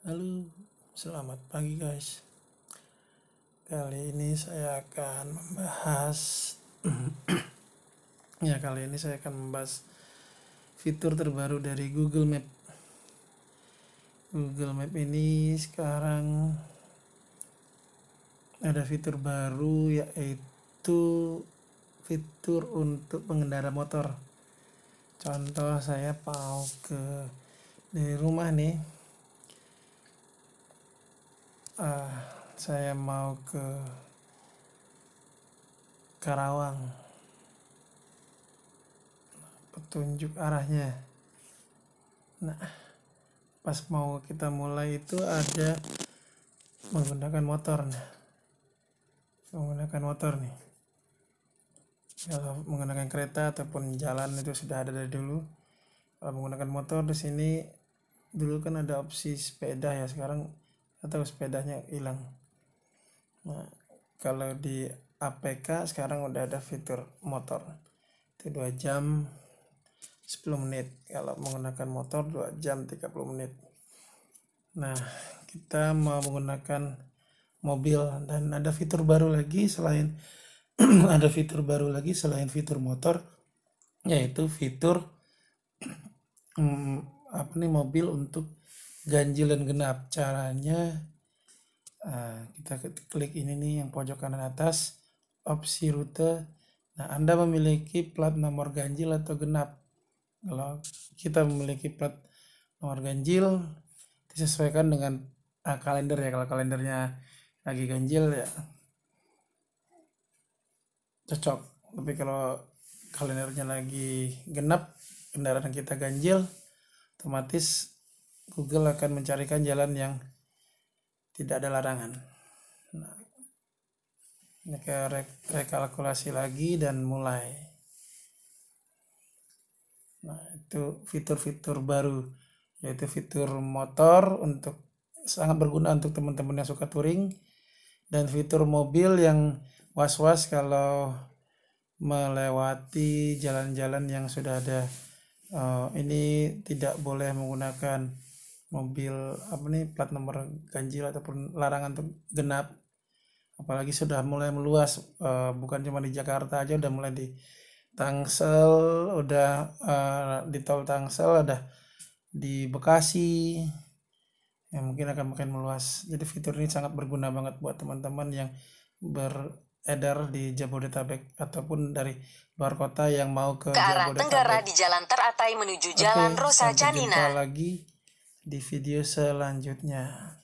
Halo, selamat pagi guys. Kali ini saya akan membahas ya kali ini saya akan membahas fitur terbaru dari Google Map. Google Map ini sekarang ada fitur baru yaitu fitur untuk pengendara motor. Contoh saya mau ke dari rumah nih uh, saya mau ke Karawang petunjuk arahnya nah pas mau kita mulai itu ada menggunakan motor nah. menggunakan motor nih kalau menggunakan kereta ataupun jalan itu sudah ada dari dulu kalau menggunakan motor di sini dulu kan ada opsi sepeda ya sekarang atau sepedanya hilang nah kalau di APK sekarang udah ada fitur motor itu 2 jam 10 menit kalau menggunakan motor 2 jam 30 menit nah kita mau menggunakan mobil dan ada fitur baru lagi selain ada fitur baru lagi selain fitur motor yaitu fitur mm, apa nih mobil untuk ganjil dan genap caranya eh, kita klik ini nih yang pojok kanan atas opsi rute nah anda memiliki plat nomor ganjil atau genap kalau kita memiliki plat nomor ganjil disesuaikan dengan ah, kalender ya kalau kalendernya lagi ganjil ya cocok tapi kalau kalendernya lagi genap kendaraan kita ganjil otomatis Google akan mencarikan jalan yang tidak ada larangan. Nah, re rekalkulasi lagi dan mulai. Nah, itu fitur-fitur baru yaitu fitur motor untuk sangat berguna untuk teman-teman yang suka touring dan fitur mobil yang was-was kalau melewati jalan-jalan yang sudah ada uh, ini tidak boleh menggunakan mobil apa nih plat nomor ganjil ataupun larangan untuk genap apalagi sudah mulai meluas uh, bukan cuma di Jakarta aja udah mulai di Tangsel udah uh, di tol Tangsel ada di Bekasi yang mungkin akan makin meluas jadi fitur ini sangat berguna banget buat teman-teman yang beredar di Jabodetabek ataupun dari luar kota yang mau ke, ke arah Tenggara di Jalan Teratai menuju Jalan Oke, Rosa Canina lagi di video selanjutnya.